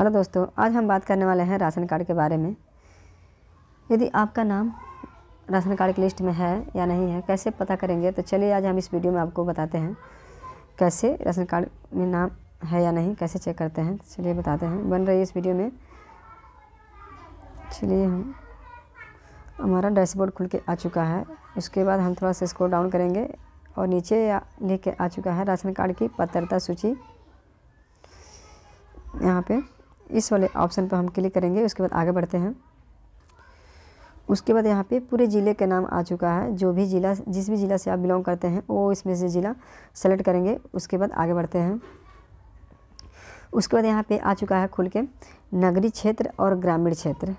hello दोस्तों आज हम बात करने वाले हैं राशन कार्ड के बारे में यदि आपका नाम राशन कार्ड की लिस्ट में है या नहीं है कैसे पता करेंगे तो चलिए आज हम इस वीडियो में आपको बताते हैं कैसे राशन कार्ड में नाम है या नहीं कैसे चेक करते हैं चलिए बताते हैं बन रही है इस वीडियो में चलिए हम हमारा डैशबोर्ड खुल के आ चुका है उसके बाद हम थोड़ा सा इसको डाउन करेंगे और नीचे लेके आ चुका है राशन कार्ड की पत्रता सूची यहाँ पे इस वाले ऑप्शन पर हम क्लिक करेंगे उसके बाद आगे बढ़ते हैं उसके बाद यहाँ पे पूरे ज़िले के नाम आ चुका है जो भी ज़िला जिस भी ज़िला से आप बिलोंग करते हैं वो इसमें से ज़िला सेलेक्ट करेंगे उसके बाद आगे बढ़ते हैं उसके बाद यहाँ पे आ चुका है खुल के नगरीय क्षेत्र और ग्रामीण क्षेत्र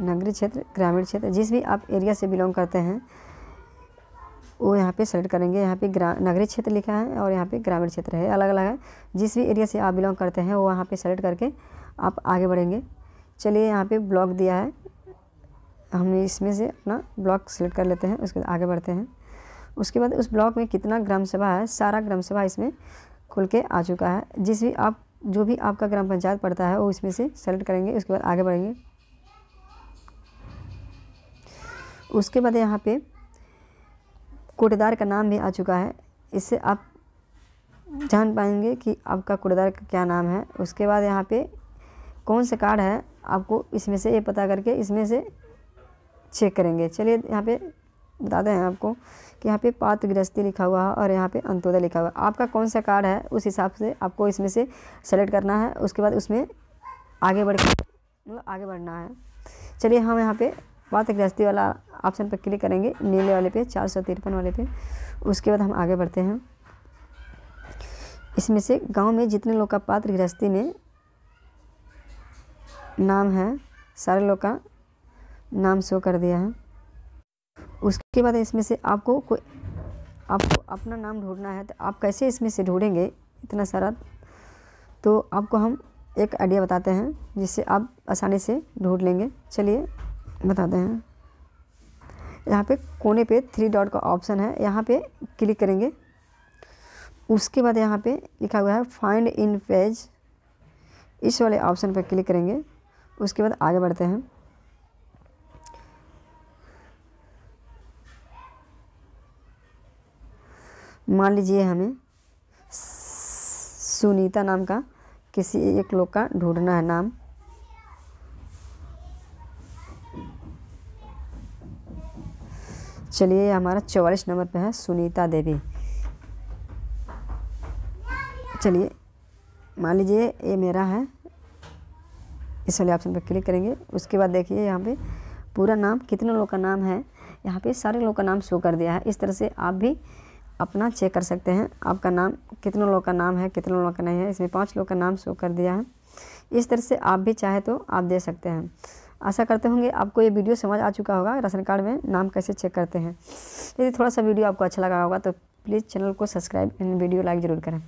नगरीय क्षेत्र ग्रामीण क्षेत्र जिस भी आप एरिया से बिलोंग करते हैं वो यहाँ पे सेलेक्ट करेंगे यहाँ पे नगरी क्षेत्र लिखा है और यहाँ पे ग्रामीण क्षेत्र है अलग अलग है जिस भी एरिया से आप बिलोंग करते हैं वो वहाँ पे सेलेक्ट करके आप आगे बढ़ेंगे चलिए यहाँ पे ब्लॉक दिया है हम इसमें से अपना ब्लॉक सेलेक्ट कर लेते हैं उसके बाद आगे बढ़ते हैं उसके बाद उस ब्लॉक में कितना ग्राम सभा है सारा ग्राम सभा इसमें खुल के आ चुका है जिस भी आप जो भी आपका ग्राम पंचायत पड़ता है वो इसमें से सेलेक्ट करेंगे उसके बाद आगे बढ़ेंगे उसके बाद यहाँ पे कोटेदार का नाम भी आ चुका है इससे आप जान पाएंगे कि आपका कोटेदार का क्या नाम है उसके बाद यहाँ पे कौन सा कार्ड है आपको इसमें से ये पता करके इसमें से चेक करेंगे चलिए यहाँ पे बताते हैं आपको कि यहाँ पे पात्र गृहस्थी लिखा हुआ है और यहाँ पे अंत्योदय लिखा हुआ है आपका कौन सा कार्ड है उस हिसाब से आपको इसमें से सेलेक्ट करना है उसके बाद उसमें आगे बढ़ मतलब आगे बढ़ना है चलिए हम यहाँ पे पात्र गृहस्थी वाला ऑप्शन पर क्लिक करेंगे नीले वाले पे चार सौ तिरपन वाले पे उसके बाद हम आगे बढ़ते हैं इसमें से गाँव में जितने लोग का पात्र गृहस्थी में नाम है सारे लोग का नाम शो कर दिया है उसके बाद इसमें से आपको कोई आपको अपना नाम ढूंढना है तो आप कैसे इसमें से ढूंढेंगे इतना सारा तो आपको हम एक आइडिया बताते हैं जिससे आप आसानी से ढूंढ लेंगे चलिए बताते हैं यहाँ पे कोने पे थ्री डॉट का ऑप्शन है यहाँ पे क्लिक करेंगे उसके बाद यहाँ पे लिखा हुआ है फाइंड इन पेज इस वाले ऑप्शन पर क्लिक करेंगे उसके बाद आगे बढ़ते हैं मान लीजिए हमें सुनीता नाम का किसी एक लोग का ढूंढना है नाम चलिए हमारा चौवालीस नंबर पे है सुनीता देवी चलिए मान लीजिए ये मेरा है इस वाले ऑप्शन पर क्लिक करेंगे उसके बाद देखिए यहाँ पे पूरा नाम कितने लोग का नाम है यहाँ पे सारे लोग का नाम शो कर दिया है इस तरह से आप भी अपना चेक कर सकते हैं आपका नाम कितने लोग का नाम है कितने लोग का नहीं है इसमें पाँच लोग का नाम शो कर दिया है इस तरह से आप भी चाहे तो आप दे सकते हैं आशा करते होंगे आपको ये वीडियो समझ आ चुका होगा राशन कार्ड में नाम कैसे चेक करते हैं यदि थोड़ा सा वीडियो आपको अच्छा लगा होगा तो प्लीज़ चैनल को सब्सक्राइब एंड वीडियो लाइक ज़रूर करें